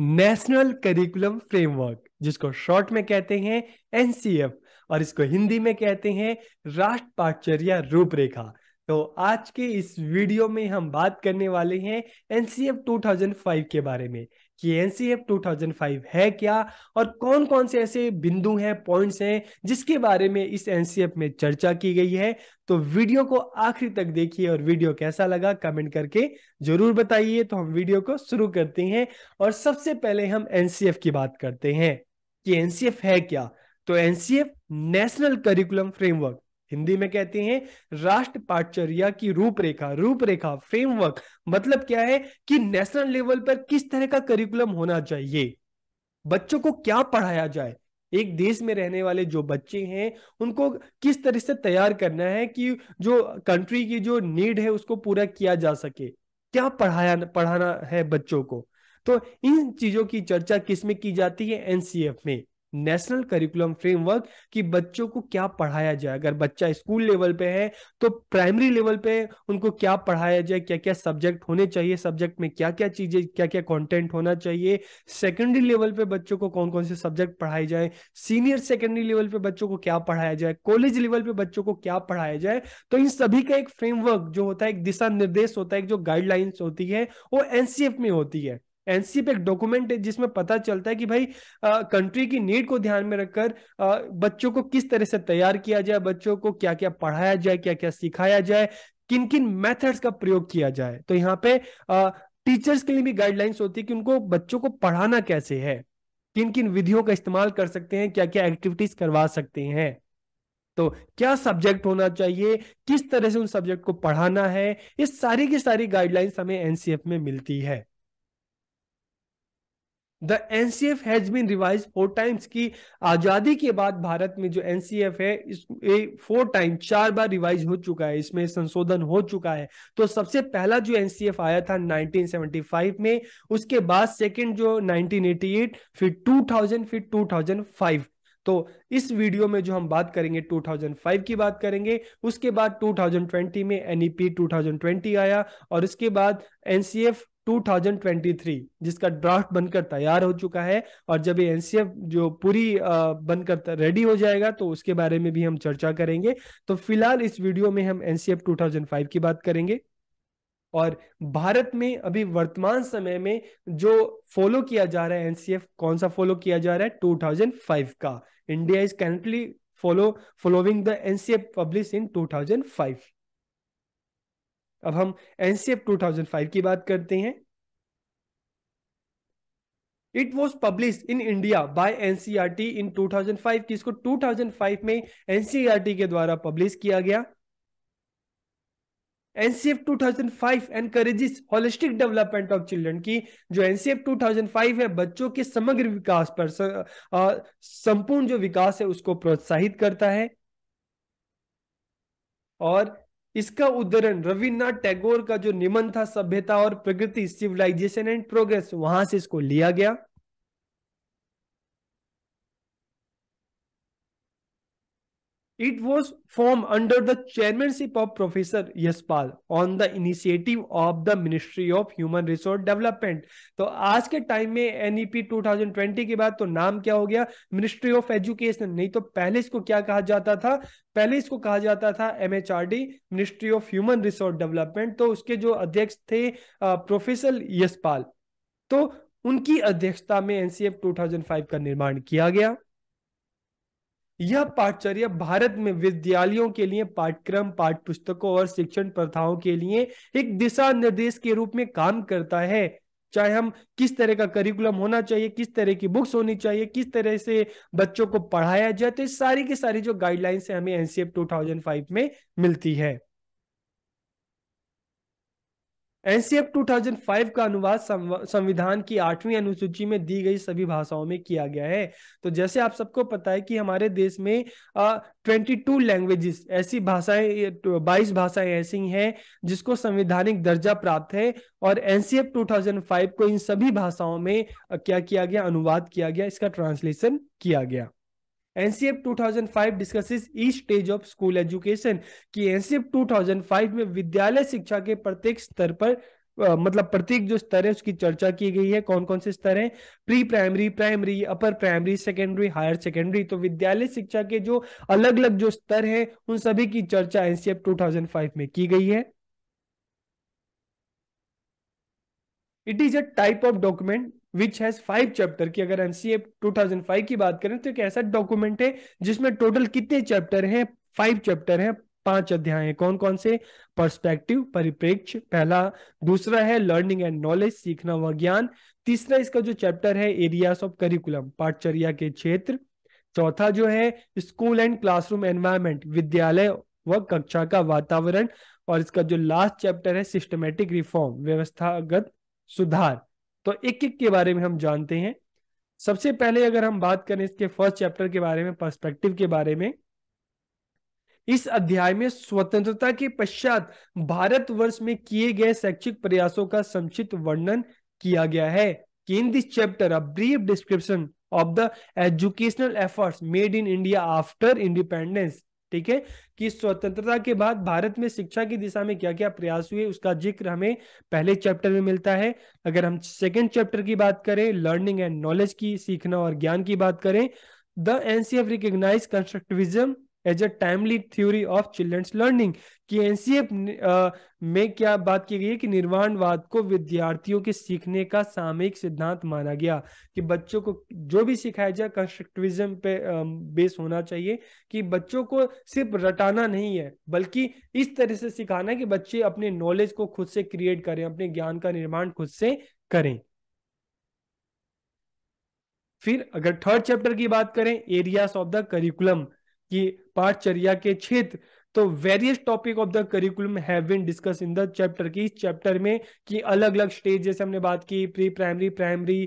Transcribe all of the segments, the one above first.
National curriculum framework जिसको short में कहते हैं एनसीएफ और इसको हिंदी में कहते हैं राष्ट्र पाठचर्या रूपरेखा तो आज के इस वीडियो में हम बात करने वाले हैं एनसीएफ 2005 के बारे में कि एनसीएफ 2005 है क्या और कौन कौन से ऐसे बिंदु हैं पॉइंट्स हैं जिसके बारे में इस एनसीएफ में चर्चा की गई है तो वीडियो को आखिरी तक देखिए और वीडियो कैसा लगा कमेंट करके जरूर बताइए तो हम वीडियो को शुरू करते हैं और सबसे पहले हम एनसीएफ की बात करते हैं कि एनसीएफ है क्या तो NCF national curriculum framework Hindi में कहते हैं राष्ट्र पाठचर्या की रूपरेखा रूपरेखा फ्रेमवर्क मतलब क्या है कि नेशनल लेवल पर किस तरह का करिकुलम होना चाहिए बच्चों को क्या पढ़ाया जाए एक देश में रहने वाले जो बच्चे हैं उनको किस तरह से तैयार करना है कि जो कंट्री की जो नीड है उसको पूरा किया जा सके क्या पढ़ाया पढ़ाना है बच्चों को तो इन चीजों की चर्चा किसमें की जाती है एनसीएफ में नेशनल करिकुलम फ्रेमवर्क कि बच्चों को क्या पढ़ाया जाए अगर बच्चा स्कूल लेवल पे है तो प्राइमरी लेवल पे उनको क्या पढ़ाया जाए क्या क्या सब्जेक्ट होने चाहिए सब्जेक्ट में क्या क्या चीजें क्या क्या कंटेंट होना चाहिए सेकेंडरी लेवल पे बच्चों को कौन कौन से सब्जेक्ट पढ़ाए जाए सीनियर सेकेंडरी लेवल पे बच्चों को क्या पढ़ाया जाए कॉलेज लेवल पे बच्चों को क्या पढ़ाया जाए तो इन सभी का एक फ्रेमवर्क जो होता है एक दिशा निर्देश होता है जो गाइडलाइंस होती है वो एनसीएफ में होती है एनसीप एक डॉक्यूमेंट है जिसमें पता चलता है कि भाई कंट्री की नीड को ध्यान में रखकर बच्चों को किस तरह से तैयार किया जाए बच्चों को क्या क्या पढ़ाया जाए क्या क्या सिखाया जाए किन किन मेथड्स का प्रयोग किया जाए तो यहाँ पे टीचर्स के लिए भी गाइडलाइंस होती है कि उनको बच्चों को पढ़ाना कैसे है किन किन विधियों का इस्तेमाल कर सकते हैं क्या क्या एक्टिविटीज करवा सकते हैं तो क्या सब्जेक्ट होना चाहिए किस तरह से उन सब्जेक्ट को पढ़ाना है ये सारी की सारी गाइडलाइंस हमें एनसीएफ में मिलती है the NCF has been revise four times की आजादी के बाद भारत में जो एनसीएफ है इसमें फोर टाइम चार बार रिवाइज हो चुका है इसमें संशोधन हो चुका है तो सबसे पहला जो एनसीएफ आया था 1975 में उसके बाद सेकंड जो 1988 फिर 2000 फिर 2005 तो इस वीडियो में जो हम बात करेंगे 2005 की बात करेंगे उसके बाद 2020 में एनईपी 2020 e आया और इसके बाद एनसीएफ 2023 जिसका ड्राफ्ट बनकर तैयार हो चुका है और जब एनसीएफ जो पूरी बनकर रेडी हो जाएगा तो उसके बारे में भी हम चर्चा करेंगे तो फिलहाल इस वीडियो में हम एनसीएफ 2005 की बात करेंगे और भारत में अभी वर्तमान समय में जो फॉलो किया जा रहा है एनसीएफ कौन सा फॉलो किया जा रहा है 2005 का India is currently follow following the NCF publish in 2005 अब हम एनसीएफ 2005 की बात करते हैं it was publish in India by NCERT in 2005 की इसको 2005 में एनसीईआरटी e के द्वारा पब्लिश किया गया NCF 2005 encourages holistic development of children की जो एनसीएफ 2005 है बच्चों के समग्र विकास पर संपूर्ण जो विकास है उसको प्रोत्साहित करता है और इसका उदाहरण रविन्द्रनाथ टैगोर का जो निमन था सभ्यता और प्रगति सिविलाइजेशन एंड प्रोग्रेस वहां से इसको लिया गया It was formed under the chairmanship of Professor Yashpal on the initiative of the Ministry of Human Resource Development. तो आज के टाइम में एनईपी 2020 e के बाद तो नाम क्या हो गया मिनिस्ट्री ऑफ एजुकेशन नहीं तो पहले इसको क्या कहा जाता था पहले इसको कहा जाता था MHRD ministry of human resource development तो उसके जो अध्यक्ष थे प्रोफेसर यशपाल तो उनकी अध्यक्षता में एनसीएफ 2005 का निर्माण किया गया यह पाठचर्य भारत में विद्यालयों के लिए पाठ्यक्रम पाठ्य पुस्तकों और शिक्षण प्रथाओं के लिए एक दिशा निर्देश के रूप में काम करता है चाहे हम किस तरह का करिकुलम होना चाहिए किस तरह की बुक्स होनी चाहिए किस तरह से बच्चों को पढ़ाया जाए तो सारी की सारी जो गाइडलाइंस है हमें एनसीएफ 2005 में मिलती है एनसीएफ 2005 का अनुवाद संविधान की आठवीं अनुसूची में दी गई सभी भाषाओं में किया गया है तो जैसे आप सबको पता है कि हमारे देश में ट्वेंटी टू लैंग्वेजेस ऐसी भाषाएं तो बाईस भाषाएं ऐसी हैं जिसको संविधानिक दर्जा प्राप्त है और एनसीएफ 2005 को इन सभी भाषाओं में क्या किया गया अनुवाद किया गया इसका ट्रांसलेशन किया गया NCF 2005 discusses each stage of school education कि एनसीएफ 2005 में विद्यालय शिक्षा के प्रत्येक स्तर पर मतलब प्रत्येक जो स्तर है उसकी चर्चा की गई है कौन कौन से स्तर हैं pre primary primary upper primary secondary higher secondary तो विद्यालय शिक्षा के जो अलग अलग जो स्तर हैं उन सभी की चर्चा एनसीएफ 2005 में की गई है it is a type of document which has five chapter की अगर एनसीए 2005 की बात करें तो एक ऐसा डॉक्यूमेंट है जिसमें टोटल कितने चैप्टर हैं फाइव चैप्टर हैं पांच अध्याय हैं कौन कौन से पर्सपेक्टिव परिप्रेक्ष्य पहला दूसरा है लर्निंग एंड नॉलेज सीखना व ज्ञान तीसरा इसका जो चैप्टर है एरियाज ऑफ करिकुलम पाठचर्या के क्षेत्र चौथा जो है स्कूल एंड क्लासरूम एनवायरमेंट विद्यालय व कक्षा का वातावरण और इसका जो लास्ट चैप्टर है सिस्टमेटिक रिफॉर्म व्यवस्थागत सुधार तो एक एक के बारे में हम जानते हैं सबसे पहले अगर हम बात करें इसके फर्स्ट चैप्टर के बारे में पर्सपेक्टिव के बारे में इस अध्याय में स्वतंत्रता के पश्चात भारतवर्ष में किए गए शैक्षिक प्रयासों का संक्षिप्त वर्णन किया गया है कि in this chapter a brief description of the educational efforts made in India after independence ठीक है कि स्वतंत्रता के बाद भारत में शिक्षा की दिशा में क्या क्या प्रयास हुए उसका जिक्र हमें पहले चैप्टर में मिलता है अगर हम सेकेंड चैप्टर की बात करें लर्निंग एंड नॉलेज की सीखना और ज्ञान की बात करें the NCF recognize constructivism as a timely theory of children's learning कि एनसीएफ में क्या बात की गई है कि निर्माणवाद को विद्यार्थियों के सीखने का सामयिक सिद्धांत माना गया कि बच्चों को जो भी सिखाया जाए कंस्ट्रक्टिविज्म पे बेस होना चाहिए कि बच्चों को सिर्फ रटाना नहीं है बल्कि इस तरह से सिखाना है कि बच्चे अपने नॉलेज को खुद से क्रिएट करें अपने ज्ञान का निर्माण खुद से करें फिर अगर थर्ड चैप्टर की बात करें एरियाज ऑफ द करिकुलम की पाठचर्या के क्षेत्र तो various topic of the curriculum have been discuss in the chapter की इस चैप्टर में कि अलग अलग स्टेज जैसे हमने बात की pre primary primary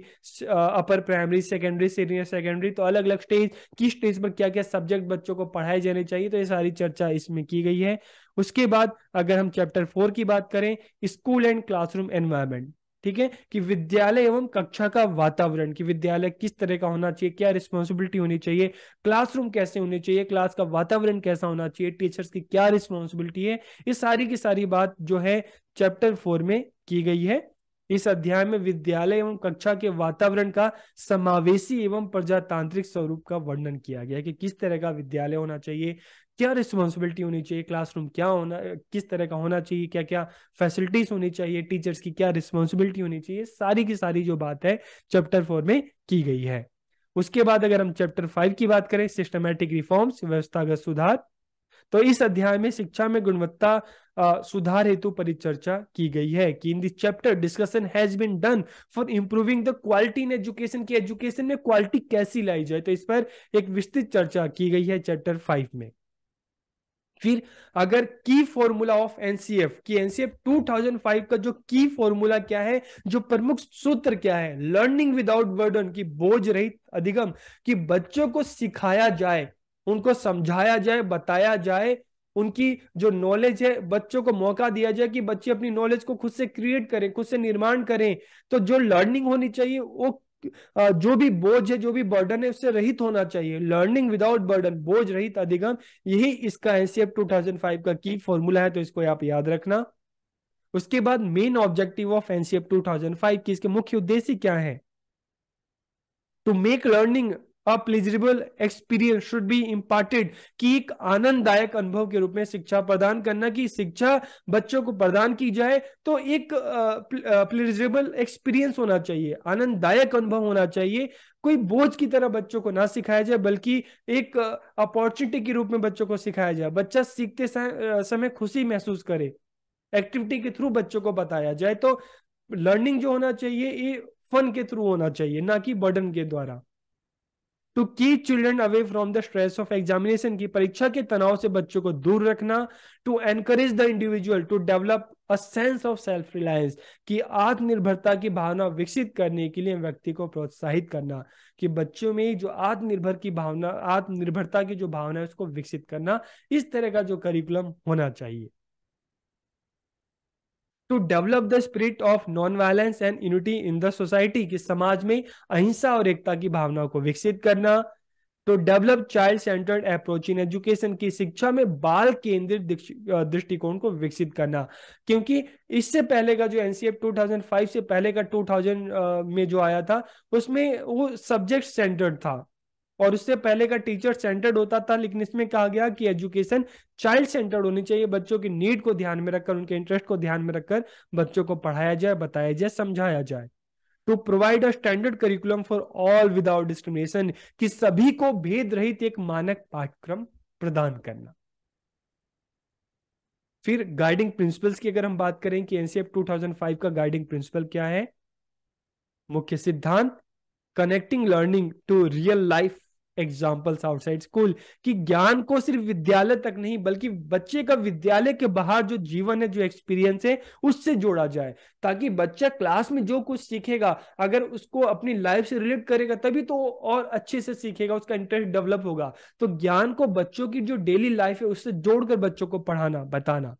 upper primary secondary senior secondary तो अलग अलग स्टेज किस स्टेज पर क्या क्या सब्जेक्ट बच्चों को पढ़ाए जाने चाहिए तो ये सारी चर्चा इसमें की गई है उसके बाद अगर हम चैप्टर फोर की बात करें स्कूल एंड क्लासरूम एनवायरमेंट ठीक है कि विद्यालय एवं कक्षा का वातावरण कि विद्यालय किस तरह का होना चाहिए क्या रिस्पॉन्सिबिलिटी होनी चाहिए क्लासरूम कैसे होने चाहिए क्लास का वातावरण कैसा होना चाहिए टीचर्स की क्या रिस्पॉन्सिबिलिटी है ये सारी की सारी बात जो है चैप्टर फोर में की गई है इस अध्याय में विद्यालय एवं कक्षा के वातावरण का समावेशी एवं प्रजातांत्रिक स्वरूप का वर्णन किया गया है कि किस तरह का विद्यालय होना चाहिए क्या रिस्पॉन्सिबिलिटी होनी चाहिए क्लासरूम क्या होना किस तरह का होना चाहिए क्या क्या फैसिलिटीज होनी चाहिए टीचर्स की क्या रिस्पॉन्सिबिलिटी होनी चाहिए सारी की सारी जो बात है चैप्टर फोर में की गई है उसके बाद अगर हम चैप्टर फाइव की बात करें सिस्टमेटिक रिफॉर्म्स व्यवस्थागत सुधार तो इस अध्याय में शिक्षा में गुणवत्ता आ, सुधार हेतु परिचर्चा की गई है कि in this chapter discussion has been done for improving the quality in education की एजुकेशन में क्वालिटी कैसी लाई जाए तो इस पर एक विस्तृत चर्चा की गई है चैप्टर फाइव में फिर अगर की फॉर्मूला ऑफ एनसीएफ की एनसीएफ 2005 का जो की फॉर्मूला क्या है जो प्रमुख सूत्र क्या है लर्निंग विदाउट बर्डन की बोझ रहित अधिगम कि बच्चों को सिखाया जाए उनको समझाया जाए बताया जाए उनकी जो नॉलेज है बच्चों को मौका दिया जाए कि बच्चे अपनी नॉलेज को खुद से क्रिएट करें खुद से निर्माण करें तो जो लर्निंग होनी चाहिए वो जो भी बोझ है जो भी बर्डन है उससे रहित होना चाहिए लर्निंग विदाउट बर्डन बोझ रहित अधिगम यही इसका एनसीएफ 2005 का की फॉर्मूला है तो इसको आप याद रखना उसके बाद मेन ऑब्जेक्टिव ऑफ एनसीएफ 2005 की इसके मुख्य उद्देश्य क्या है to make learning pleasurable experience should be imparted कि एक आनंददायक अनुभव के रूप में शिक्षा प्रदान करना कि शिक्षा बच्चों को प्रदान की जाए तो एक प्लेजरेबल एक्सपीरियंस होना चाहिए आनंददायक अनुभव होना चाहिए कोई बोझ की तरह बच्चों को ना सिखाया जाए बल्कि एक अपॉर्चुनिटी के रूप में बच्चों को सिखाया जाए बच्चा सीखते समय खुशी महसूस करे एक्टिविटी के थ्रू बच्चों को बताया जाए तो लर्निंग जो होना चाहिए ये फन के थ्रू होना चाहिए ना कि बर्डन के द्वारा to keep children away from the stress of examination की परीक्षा के तनाव से बच्चों को दूर रखना to encourage the individual to develop a sense of self reliance की आत्मनिर्भरता की भावना विकसित करने के लिए व्यक्ति को प्रोत्साहित करना कि बच्चों में जो आत्मनिर्भर की भावना आत्मनिर्भरता की जो भावना है उसको विकसित करना इस तरह का जो करिकुलम होना चाहिए to develop the spirit of non violence and unity in the society कि समाज में अहिंसा और एकता की भावना को विकसित करना तो develop child centred approach in education की शिक्षा में बाल केंद्रित दृष्टिकोण को विकसित करना क्योंकि इससे पहले का जो एनसीएफ 2005 से पहले का 2000 में जो आया था उसमें वो सब्जेक्ट सेंटर्ड था और उससे पहले का टीचर सेंटर्ड होता था लेकिन इसमें कहा गया कि एजुकेशन चाइल्ड सेंटर्ड होनी चाहिए बच्चों की नीड को ध्यान में रखकर उनके इंटरेस्ट को ध्यान में रखकर बच्चों को पढ़ाया जाए बताया जाए समझाया जाए to provide a standard curriculum for all without discrimination कि सभी को भेद रहित एक मानक पाठ्यक्रम प्रदान करना फिर गाइडिंग प्रिंसिपल्स की अगर हम बात करें कि एनसीएफ 2005 का गाइडिंग प्रिंसिपल क्या है मुख्य सिद्धांत connecting learning to real life examples outside school कि ज्ञान को सिर्फ विद्यालय तक नहीं बल्कि बच्चे का विद्यालय के बाहर जो जीवन है जो एक्सपीरियंस है उससे जोड़ा जाए ताकि बच्चा क्लास में जो कुछ सीखेगा अगर उसको अपनी लाइफ से रिलेट करेगा तभी तो और अच्छे से सीखेगा उसका इंटरेस्ट डेवलप होगा तो ज्ञान को बच्चों की जो डेली लाइफ है उससे जोड़कर बच्चों को पढ़ाना बताना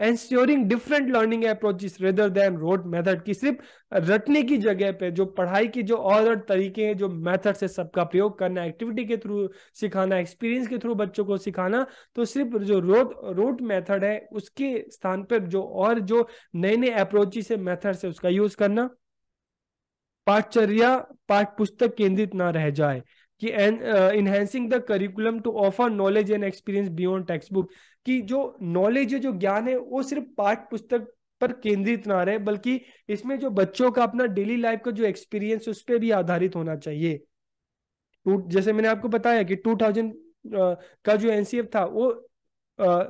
ensuring different learning approaches rather than rote method की सिर्फ रटने की जगह पे जो पढ़ाई की जो और तरीके हैं जो मेथड से सबका प्रयोग करना एक्टिविटी के थ्रू सिखाना एक्सपीरियंस के थ्रू बच्चों को सिखाना तो सिर्फ जो रोड रोड मेथड है उसके स्थान पर जो और जो नए नए अप्रोचेस है मेथड से उसका यूज करना पाठचर्या पाठ पुस्तक केंद्रित ना रह जाए कि enhancing the curriculum to offer knowledge and experience beyond text book कि जो नॉलेज है जो ज्ञान है वो सिर्फ पाठ पुस्तक पर केंद्रित ना रहे बल्कि इसमें जो बच्चों का अपना डेली लाइफ का जो एक्सपीरियंस उस पर भी आधारित होना चाहिए जैसे मैंने आपको बताया कि टू थाउजेंड uh, का जो एनसीएफ था वो uh,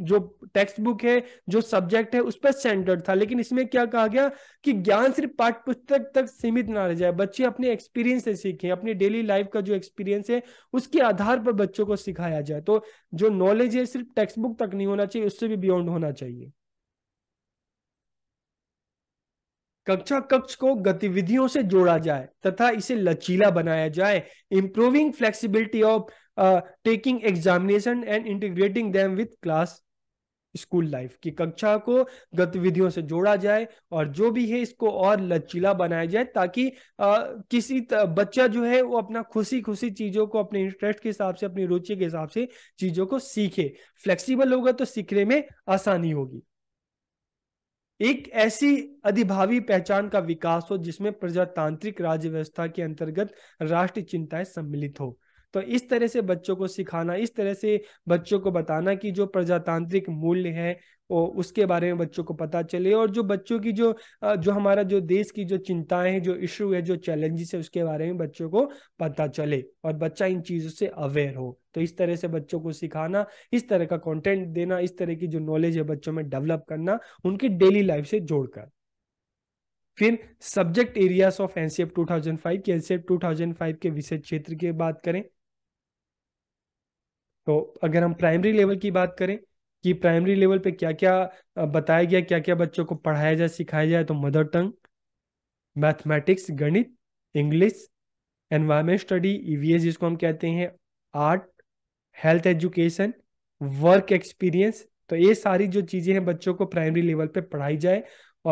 जो टेक्स्ट बुक है जो सब्जेक्ट है उस पर सेंटर्ड था लेकिन इसमें क्या कहा गया कि ज्ञान सिर्फ पाठ्य पुस्तक तक सीमित ना रह जाए बच्चे अपने एक्सपीरियंस से सीखें अपने डेली लाइफ का जो एक्सपीरियंस है उसके आधार पर बच्चों को सिखाया जाए तो जो नॉलेज है सिर्फ टेक्स्ट बुक तक नहीं होना चाहिए उससे भी बियॉन्ड होना चाहिए कक्षा कक्ष को गतिविधियों से जोड़ा जाए तथा इसे लचीला बनाया जाए improving flexibility of taking examination and integrating them with class school life की कक्षा को गतिविधियों से जोड़ा जाए और जो भी है इसको और लचीला बनाया जाए ताकि आ, किसी बच्चा जो है वो अपना खुशी खुशी चीजों को अपने इंटरेस्ट के हिसाब से अपनी रुचि के हिसाब से चीजों को सीखे फ्लेक्सिबल होगा तो सीखने में आसानी होगी एक ऐसी अधिभावी पहचान का विकास हो जिसमें प्रजातांत्रिक राज्य व्यवस्था के अंतर्गत राष्ट्रीय चिंताएं सम्मिलित हो तो इस तरह से बच्चों को सिखाना इस तरह से बच्चों को बताना कि जो प्रजातांत्रिक मूल्य है और उसके बारे में बच्चों को पता चले और जो बच्चों की जो जो हमारा जो देश की जो चिंताएं हैं जो इश्यू है जो चैलेंजेस है उसके बारे में बच्चों को पता चले और बच्चा इन चीज़ों से अवेयर हो तो इस तरह से बच्चों को सिखाना इस तरह का कंटेंट देना इस तरह की जो नॉलेज है बच्चों में डेवलप करना उनकी डेली लाइफ से जोड़कर फिर सब्जेक्ट एरियाज ऑफ एनसीएफ 2005 की एनसीएफ 2005 के विषय क्षेत्र की बात करें तो अगर हम प्राइमरी लेवल की बात करें कि प्राइमरी लेवल पे क्या क्या बताया गया क्या क्या बच्चों को पढ़ाया जाए सिखाया जाए तो मदर टंग मैथमेटिक्स गणित इंग्लिश एनवायरमेंट स्टडी ईवीएस जिसको हम कहते हैं art health education work experience तो ये सारी जो चीज़ें हैं बच्चों को प्राइमरी लेवल पे पढ़ाई जाए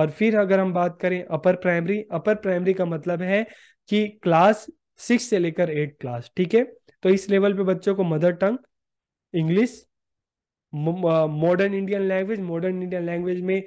और फिर अगर हम बात करें अपर प्राइमरी अपर प्राइमरी का मतलब है कि क्लास सिक्स से लेकर एट क्लास ठीक है तो इस लेवल पे बच्चों को mother tongue English modern Indian language modern Indian language में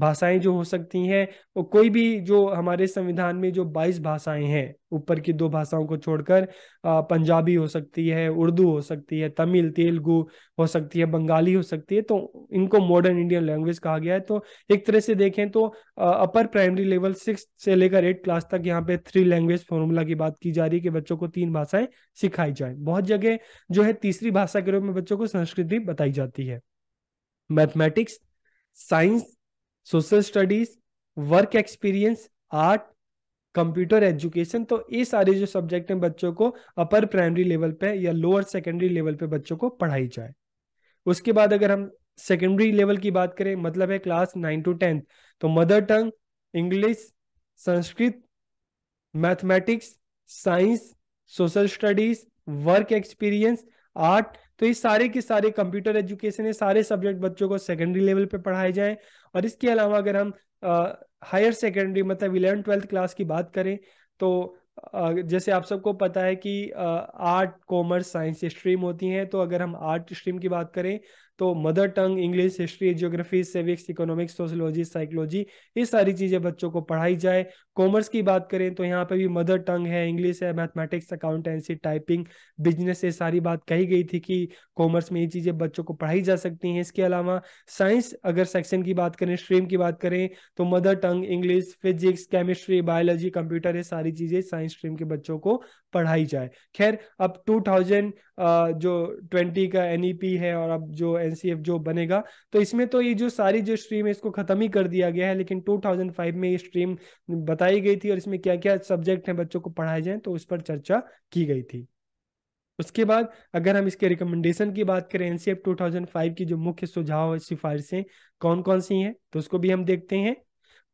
भाषाएं जो हो सकती हैं और कोई भी जो हमारे संविधान में जो बाईस भाषाएं हैं ऊपर की दो भाषाओं को छोड़कर पंजाबी हो सकती है उर्दू हो सकती है तमिल तेलुगु हो सकती है बंगाली हो सकती है तो इनको मॉडर्न इंडियन लैंग्वेज कहा गया है तो एक तरह से देखें तो अपर प्राइमरी लेवल सिक्स से लेकर एट क्लास तक यहाँ पे थ्री लैंग्वेज फॉर्मूला की बात की जा रही है कि बच्चों को तीन भाषाएं सिखाई जाए बहुत जगह जो है तीसरी भाषा के रूप में बच्चों को संस्कृत भी बताई जाती है mathematics science social studies work experience art computer education तो ये सारे जो सब्जेक्ट हैं बच्चों को अपर प्राइमरी लेवल पे या लोअर सेकेंडरी लेवल पे बच्चों को पढ़ाई जाए उसके बाद अगर हम सेकेंडरी लेवल की बात करें मतलब है क्लास नाइन टू टेंथ तो mother tongue English Sanskrit mathematics science social studies work experience art तो ये सारे के सारे कंप्यूटर एजुकेशन है सारे सब्जेक्ट बच्चों को सेकेंडरी लेवल पे पढ़ाए जाएं और इसके अलावा अगर हम हायर सेकेंडरी मतलब इलेवन ट्वेल्थ क्लास की बात करें तो जैसे आप सबको पता है कि आर्ट कॉमर्स साइंस स्ट्रीम होती हैं तो अगर हम आर्ट स्ट्रीम की बात करें तो mother tongue English history geography civics economics sociology psychology ये सारी चीजें बच्चों को पढ़ाई जाए कॉमर्स की बात करें तो यहाँ पे भी मदर टंग है इंग्लिश है मैथमेटिक्स अकाउंटेंसी टाइपिंग बिजनेस ये सारी बात कही गई थी कि कॉमर्स में ये चीजें बच्चों को पढ़ाई जा सकती हैं इसके अलावा साइंस अगर सेक्शन की बात करें स्ट्रीम की बात करें तो mother tongue English physics chemistry biology computer ये सारी चीजें साइंस स्ट्रीम के बच्चों को पढ़ाई जाए खैर अब टू जो ट्वेंटी का एन e है और अब जो एन जो बनेगा तो इसमें तो ये जो सारी जो स्ट्रीम है इसको खत्म ही कर दिया गया है लेकिन 2005 में ये स्ट्रीम बताई गई थी और इसमें क्या क्या सब्जेक्ट हैं बच्चों को पढ़ाए जाए तो उस पर चर्चा की गई थी उसके बाद अगर हम इसके रिकमेंडेशन की बात करें एनसीएफ 2005 की जो मुख्य सुझाव है सिफारिशें कौन कौन सी हैं तो उसको भी हम देखते हैं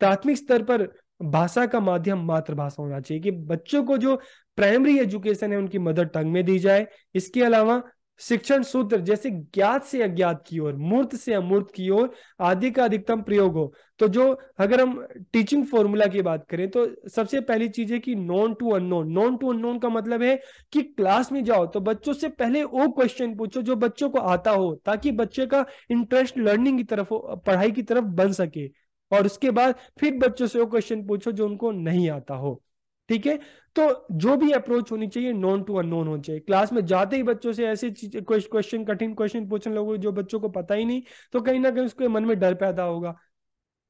प्राथमिक स्तर पर भाषा का माध्यम मातृभाषा होना चाहिए कि बच्चों को जो प्राइमरी एजुकेशन है उनकी मदर टंग में दी जाए इसके अलावा शिक्षण सूत्र जैसे ज्ञात से अज्ञात की ओर मूर्त से अमूर्त की ओर आदि का अधिकतम प्रयोग हो तो जो अगर हम टीचिंग फॉर्मूला की बात करें तो सबसे पहली चीज है कि known to unknown known to unknown का मतलब है कि क्लास में जाओ तो बच्चों से पहले वो क्वेश्चन पूछो जो बच्चों को आता हो ताकि बच्चे का इंटरेस्ट लर्निंग की तरफ हो पढ़ाई की तरफ बन सके और उसके बाद फिर बच्चों से वो क्वेश्चन पूछो जो उनको नहीं आता हो ठीक है तो जो भी अप्रोच होनी चाहिए नॉन टू अननोन होनी चाहिए क्लास में जाते ही बच्चों से ऐसे क्वेश्चन कठिन क्वेश्चन पूछने लगोगे जो बच्चों को पता ही नहीं तो कहीं ना कहीं उसके मन में डर पैदा होगा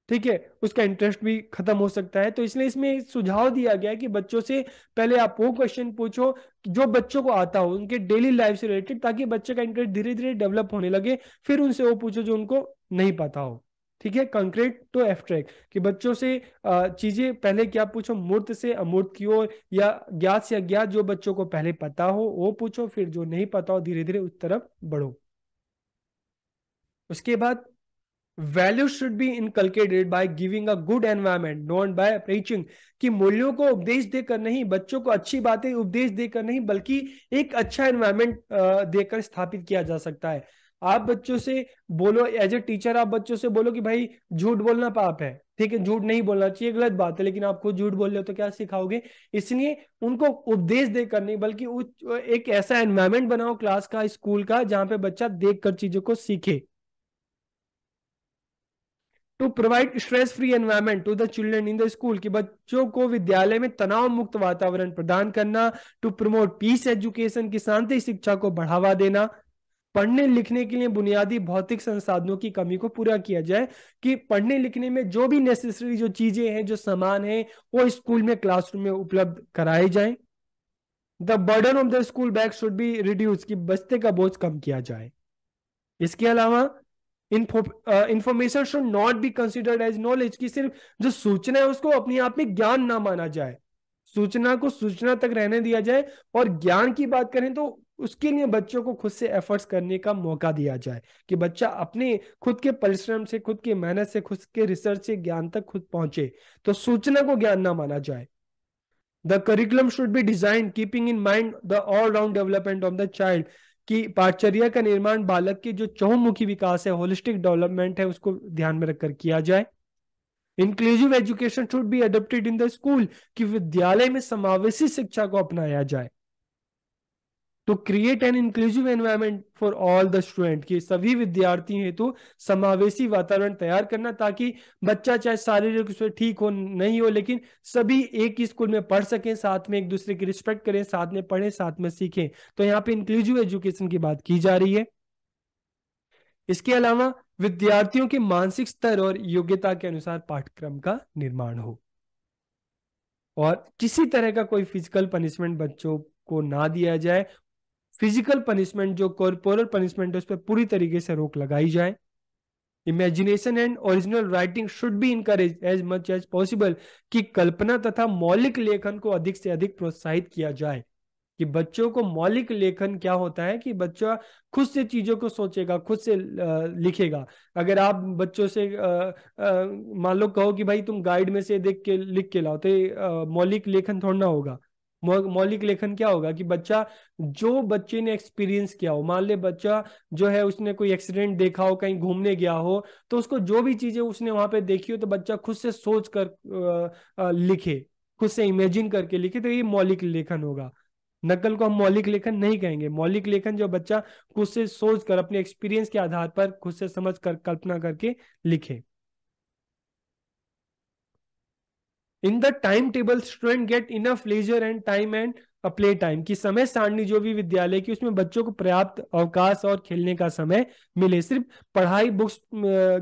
ठीक है उसका इंटरेस्ट भी खत्म हो सकता है तो इसलिए इसमें सुझाव दिया गया है कि बच्चों से पहले आप वो क्वेश्चन पूछो जो बच्चों को आता हो उनके डेली लाइफ से रिलेटेड ताकि बच्चे का इंटरेस्ट धीरे धीरे डेवलप होने लगे फिर उनसे वो पूछो जो उनको नहीं पता हो ठीक है कंक्रीट टू एफ्ट्रैक्ट कि बच्चों से चीजें पहले क्या पूछो मूर्त से अमूर्त की ओर या ज्ञात से अज्ञात जो बच्चों को पहले पता हो वो पूछो फिर जो नहीं पता हो धीरे धीरे उस तरफ बढ़ो उसके बाद value should be inculcated by giving a good environment not by preaching कि मूल्यों को उपदेश देकर नहीं बच्चों को अच्छी बातें उपदेश देकर नहीं बल्कि एक अच्छा एनवायरमेंट देकर स्थापित किया जा सकता है आप बच्चों से बोलो एज ए टीचर आप बच्चों से बोलो कि भाई झूठ बोलना पाप है ठीक है झूठ नहीं बोलना चाहिए गलत बात है लेकिन आप खुद झूठ बोल रहे हो तो क्या सिखाओगे इसलिए उनको उपदेश देकर नहीं बल्कि एक ऐसा एनवायरमेंट बनाओ क्लास का स्कूल का जहां पे बच्चा देख कर चीजों को सीखे to provide stress free environment to the children in the school की बच्चों को विद्यालय में तनाव मुक्त वातावरण प्रदान करना टू प्रमोट पीस एजुकेशन की शांति शिक्षा को बढ़ावा देना पढ़ने लिखने के लिए बुनियादी भौतिक संसाधनों की कमी को पूरा किया जाए कि पढ़ने लिखने में जो भी नेसेसरी जो चीजें हैं जो सामान है वो स्कूल में क्लासरूम में उपलब्ध कराए जाए the burden of the school bag should be reduce की बस्ते का बोझ कम किया जाए इसके अलावा information should not be considered as knowledge की सिर्फ जो सूचना है उसको अपने आप में ज्ञान ना माना जाए सूचना को सूचना तक रहने दिया जाए और ज्ञान की बात करें तो उसके लिए बच्चों को खुद से एफर्ट्स करने का मौका दिया जाए कि बच्चा अपने खुद के परिश्रम से खुद की मेहनत से खुद के रिसर्च से ज्ञान तक खुद पहुंचे तो सूचना को ज्ञान ना माना जाए the curriculum should be design keeping in mind the all round development of the child कि पाठचर्या का निर्माण बालक के जो चहुमुखी विकास है होलिस्टिक डेवलपमेंट है उसको ध्यान में रखकर किया जाए inclusive education should be adopted in the school कि विद्यालय में समावेशी शिक्षा को अपनाया जाए to create an inclusive environment for all the student की सभी विद्यार्थी हेतु समावेशी वातावरण तैयार करना ताकि बच्चा चाहे शारीरिक ठीक हो नहीं हो लेकिन सभी एक ही स्कूल में पढ़ सकें साथ में एक दूसरे की रिस्पेक्ट करें साथ में पढ़ें साथ में सीखें तो यहाँ पे इंक्लूसिव एजुकेशन की बात की जा रही है इसके अलावा विद्यार्थियों के मानसिक स्तर और योग्यता के अनुसार पाठ्यक्रम का निर्माण हो और किसी तरह का कोई फिजिकल पनिशमेंट बच्चों को ना दिया जाए फिजिकल पनिशमेंट जो कॉर्पोरल पनिशमेंट है उस पर पूरी तरीके से रोक लगाई जाए imagination and original writing should be encourage as much as possible कि कल्पना तथा मौलिक लेखन को अधिक से अधिक प्रोत्साहित किया जाए कि बच्चों को मौलिक लेखन क्या होता है कि बच्चा खुद से चीजों को सोचेगा खुद से लिखेगा अगर आप बच्चों से मान लो कहो कि भाई तुम गाइड में से देख के लिख के लाओ तो मौलिक लेखन थोड़ा ना होगा मौलिक लेखन क्या होगा कि बच्चा जो बच्चे ने एक्सपीरियंस किया हो मान ले बच्चा जो है उसने कोई एक्सीडेंट देखा हो कहीं घूमने गया हो तो उसको जो भी चीजें उसने वहां पे देखी हो तो बच्चा खुद से सोच कर लिखे खुद से इमेजिन करके लिखे तो ये मौलिक लेखन होगा नकल को हम मौलिक लेखन नहीं कहेंगे मौलिक लेखन जो बच्चा खुद से सोच कर अपने एक्सपीरियंस के आधार पर खुद से समझ कर कल्पना करके लिखे in the time table student get enough leisure and time and play time की समय सारणी जो भी विद्यालय की उसमें बच्चों को पर्याप्त अवकाश और खेलने का समय मिले सिर्फ पढ़ाई बुक्स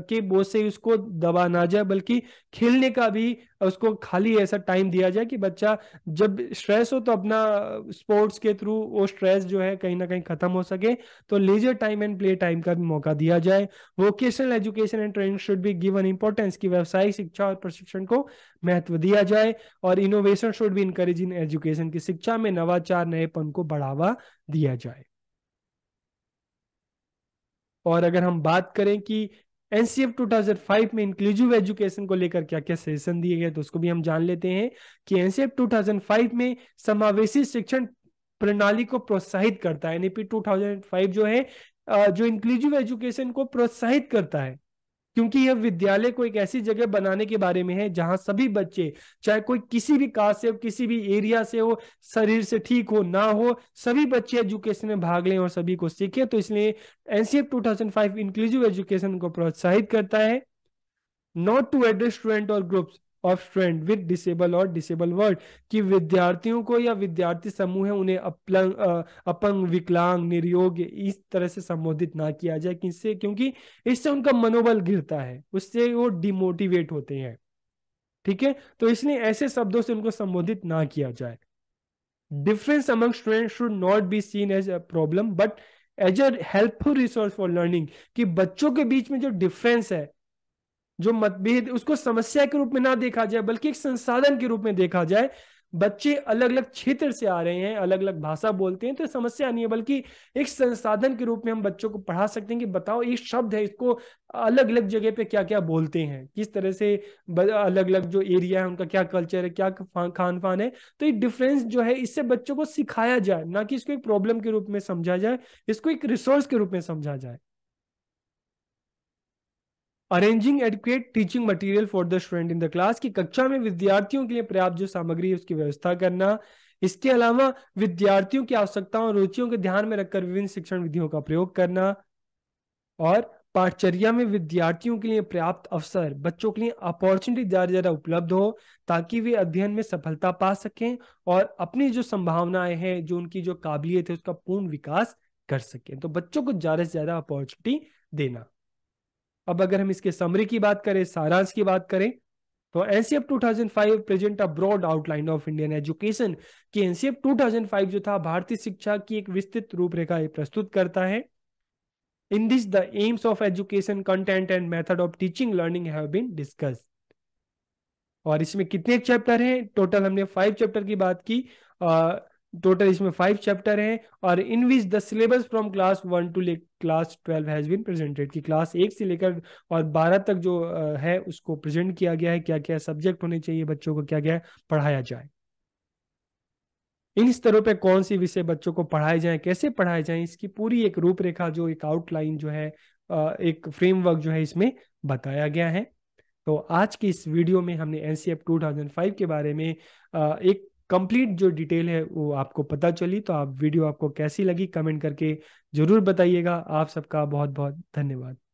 के बोझ से उसको दबा ना जाए बल्कि खेलने का भी उसको खाली ऐसा टाइम दिया जाए कि बच्चा जब स्ट्रेस हो तो अपना स्पोर्ट्स के थ्रू वो स्ट्रेस जो है कहीं ना कहीं खत्म हो सके तो leisure time and play time का भी मौका दिया जाए vocational education and training should be given importance की व्यवसायिक शिक्षा और प्रशिक्षण को महत्व दिया जाए और innovation should be encourage in education की शिक्षा में नवाचार नएपन को बढ़ावा दिया जाए और अगर हम बात करें कि एनसीएफ 2005 में इंक्लूसिव एजुकेशन को लेकर क्या क्या सजेशन दिए गए तो उसको भी हम जान लेते हैं कि एनसीएफ 2005 में समावेशी शिक्षण प्रणाली को प्रोत्साहित करता है एनईपी 2005 जो है जो इंक्लूसिव एजुकेशन को प्रोत्साहित करता है क्योंकि यह विद्यालय को एक ऐसी जगह बनाने के बारे में है जहां सभी बच्चे चाहे कोई किसी भी कास्ट से हो किसी भी एरिया से हो शरीर से ठीक हो ना हो सभी बच्चे एजुकेशन में भाग लें और सभी को सीखे तो इसलिए एनसीएफ टू इंक्लूसिव एजुकेशन को प्रोत्साहित करता है not to address student or groups of student with disable or disable word कि विद्यार्थियों को या विद्यार्थी समूह है उन्हें अपलंग अपंग विकलांग निर्योग इस तरह से संबोधित ना किया जाए किससे क्योंकि इससे उनका मनोबल गिरता है उससे वो डिमोटिवेट होते हैं ठीक है तो इसलिए ऐसे शब्दों से उनको संबोधित ना किया जाए difference among students should not be seen as a problem but as a helpful resource for learning कि बच्चों के बीच में जो डिफरेंस है जो मतभेद उसको समस्या के रूप में ना देखा जाए बल्कि एक संसाधन के रूप में देखा जाए बच्चे अलग अलग क्षेत्र से आ रहे हैं अलग अलग भाषा बोलते हैं तो समस्या नहीं है बल्कि एक संसाधन के रूप में हम बच्चों को पढ़ा सकते हैं कि बताओ ये शब्द है इसको अलग अलग जगह पे क्या क्या बोलते हैं किस तरह से अलग अलग जो एरिया है उनका क्या कल्चर है क्या खान पान है तो ये डिफरेंस जो है इससे बच्चों को सिखाया जाए ना कि इसको एक प्रॉब्लम के रूप में समझा जाए इसको एक रिसोर्स के रूप में समझा जाए arranging adequate teaching material for the student in the class की कक्षा में विद्यार्थियों के लिए पर्याप्त जो सामग्री है उसकी व्यवस्था करना इसके अलावा विद्यार्थियों की आवश्यकताओं और रुचियों के ध्यान में रखकर विभिन्न शिक्षण विधियों का प्रयोग करना और पाठचर्या में विद्यार्थियों के लिए पर्याप्त अवसर बच्चों के लिए अपॉर्चुनिटी ज्यादा ज्यादा उपलब्ध हो ताकि वे अध्ययन में सफलता पा सकें और अपनी जो संभावनाएं हैं जो उनकी जो काबिलियत है उसका पूर्ण विकास कर सकें तो बच्चों को ज्यादा से ज्यादा अपॉर्चुनिटी देना अब अगर हम इसके समरी की बात करें सारांश की बात करें तो NCF 2005 present a broad outline of Indian education कि एनसीएफ 2005 जो था भारतीय शिक्षा की एक विस्तृत रूपरेखा प्रस्तुत करता है in this the aims of education content and method of teaching learning have been और इसमें कितने चैप्टर हैं टोटल हमने फाइव चैप्टर की बात की टोटल इसमें फाइव चैप्टर हैं और in which the syllabus from class one to class twelve has been presented कि क्लास एक से लेकर और बारह तक जो है उसको प्रेजेंट किया गया है क्या क्या सब्जेक्ट होने चाहिए बच्चों को क्या क्या पढ़ाया जाए इन स्तरों पे कौन सी विषय बच्चों को पढ़ाए जाए कैसे पढ़ाए जाए इसकी पूरी एक रूपरेखा जो एक आउटलाइन जो है एक फ्रेमवर्क जो है इसमें बताया गया है तो आज की इस वीडियो में हमने एनसीएफ 2005 टू थाउजेंड फाइव के बारे में एक कंप्लीट जो डिटेल है वो आपको पता चली तो आप वीडियो आपको कैसी लगी कमेंट करके जरूर बताइएगा आप सबका बहुत बहुत धन्यवाद